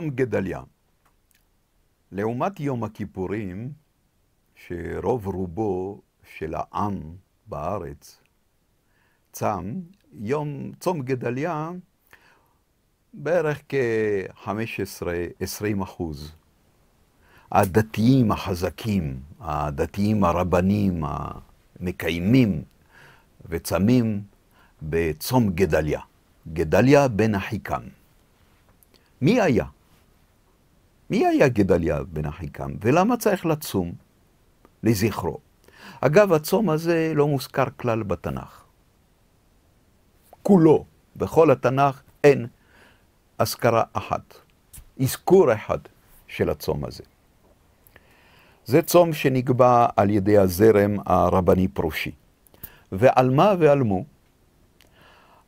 יום גדליה. לעומת יום הכיפורים, שרוב רובו של העם בארץ צם, יום צום גדליה בערך כ-15-20 אחוז. הדתיים החזקים, הדתיים הרבנים המקיימים וצמים בצום גדליה, גדליה בן אחיקם. מי היה? מי היה גדליה בן אחיקם, ולמה צריך לצום לזכרו? אגב, הצום הזה לא מוזכר כלל בתנ"ך. כולו, בכל התנ"ך, אין אזכרה אחת, אזכור אחד של הצום הזה. זה צום שנקבע על ידי הזרם הרבני פרושי. ועל מה ועל מו?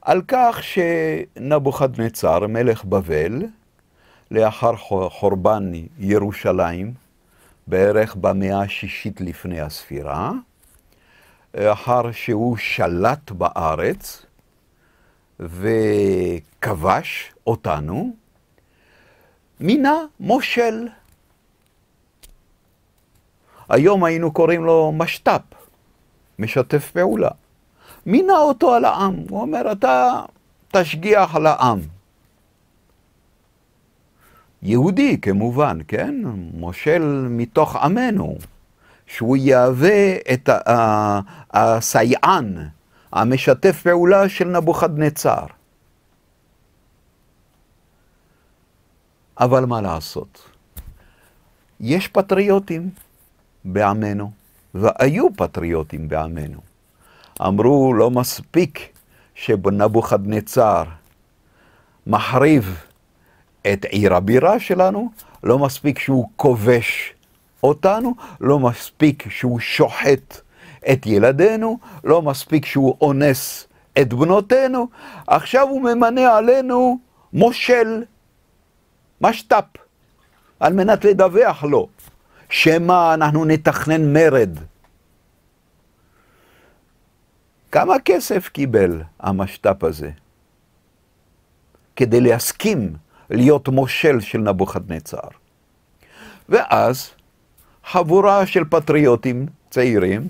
על כך שנבוכדנצר, מלך בבל, לאחר חורבן ירושלים, בערך במאה השישית לפני הספירה, לאחר שהוא שלט בארץ וכבש אותנו, מינה מושל. היום היינו קוראים לו משת"פ, משתף פעולה. מינה אותו על העם, הוא אומר, אתה תשגיח על העם. יהודי כמובן, כן? מושל מתוך עמנו, שהוא יהווה את הסייען, המשתף פעולה של נבוכדנצר. אבל מה לעשות? יש פטריוטים בעמנו, והיו פטריוטים בעמנו. אמרו, לא מספיק שנבוכדנצר מחריב את עיר הבירה שלנו, לא מספיק שהוא כובש אותנו, לא מספיק שהוא שוחט את ילדינו, לא מספיק שהוא אונס את בנותינו, עכשיו הוא ממנה עלינו מושל, משת"פ, על מנת לדווח לו, שמא אנחנו נתכנן מרד. כמה כסף קיבל המשת"פ הזה כדי להסכים להיות מושל של נבוכדנצר. ואז חבורה של פטריוטים צעירים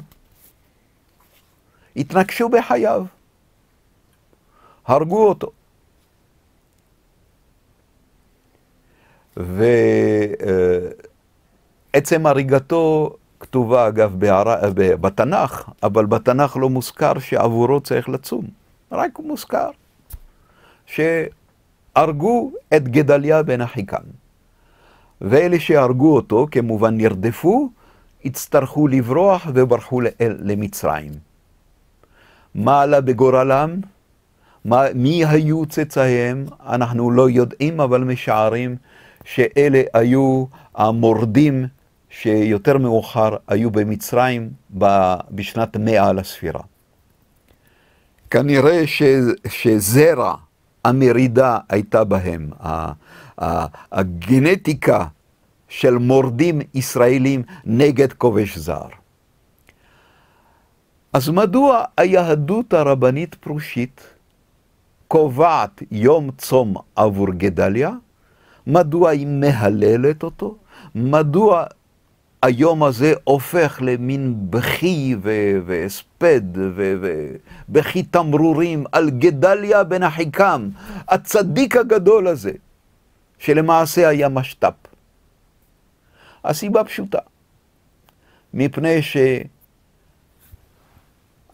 התנקשו בחייו, הרגו אותו. ועצם אה, הריגתו כתובה אגב בערה, אה, בתנ"ך, אבל בתנ"ך לא מוזכר שעבורו צריך לצום, רק מוזכר ש... הרגו את גדליה בן אחיקם. ואלה שהרגו אותו, כמובן נרדפו, הצטרכו לברוח וברחו למצרים. מה עלה בגורלם? מה, מי היו צאצאיהם? אנחנו לא יודעים, אבל משערים שאלה היו המורדים שיותר מאוחר היו במצרים בשנת מאה לספירה. כנראה ש, שזרע המרידה הייתה בהם, הגנטיקה של מורדים ישראלים נגד כובש זר. אז מדוע היהדות הרבנית פרושית קובעת יום צום עבור גדליה? מדוע היא מהללת אותו? מדוע היום הזה הופך למין בכי והספד ובכי תמרורים על גדליה בן אחיקם, הצדיק הגדול הזה, שלמעשה היה משת"פ. הסיבה פשוטה, מפני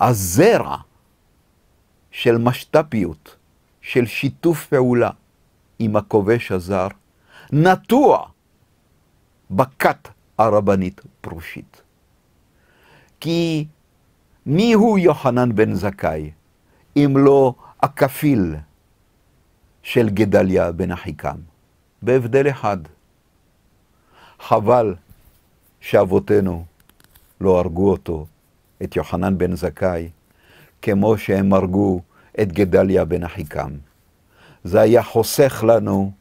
שהזרע של משת"פיות, של שיתוף פעולה עם הכובש הזר, נטוע בכת הרבנית פרושית. כי מי הוא יוחנן בן זכאי, אם לא הכפיל של גדליה בן אחיקם? בהבדל אחד. חבל שאבותינו לא הרגו אותו, את יוחנן בן זכאי, כמו שהם הרגו את גדליה בן אחיקם. זה היה חוסך לנו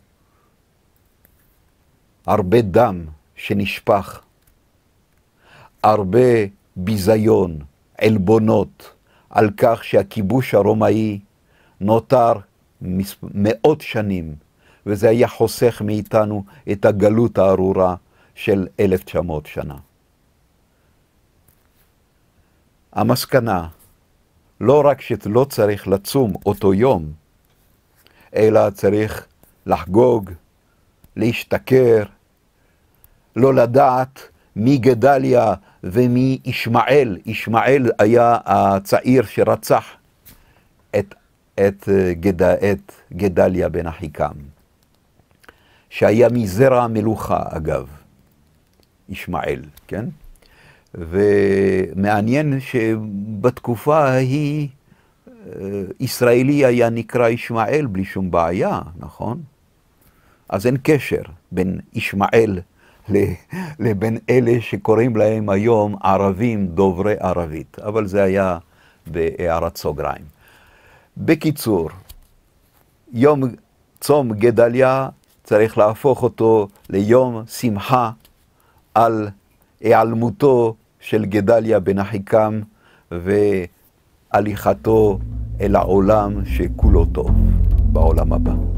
הרבה דם שנשפך. הרבה ביזיון, עלבונות, על כך שהכיבוש הרומאי נותר מאות שנים, וזה היה חוסך מאיתנו את הגלות הארורה של 1900 שנה. המסקנה, לא רק שלא צריך לצום אותו יום, אלא צריך לחגוג, להשתכר, לא לדעת מי גדליה ומי ישמעאל. ישמעאל היה הצעיר שרצח את, את, גד, את גדליה בן אחיקם, שהיה מזרע המלוכה אגב, ישמעאל, כן? ומעניין שבתקופה ההיא אה, ישראלי היה נקרא ישמעאל בלי שום בעיה, נכון? אז אין קשר בין ישמעאל לבין אלה שקוראים להם היום ערבים דוברי ערבית, אבל זה היה בהערת סוגריים. בקיצור, יום צום גדליה צריך להפוך אותו ליום שמחה על היעלמותו של גדליה בן אחיקם והליכתו אל העולם שכולו טוב בעולם הבא.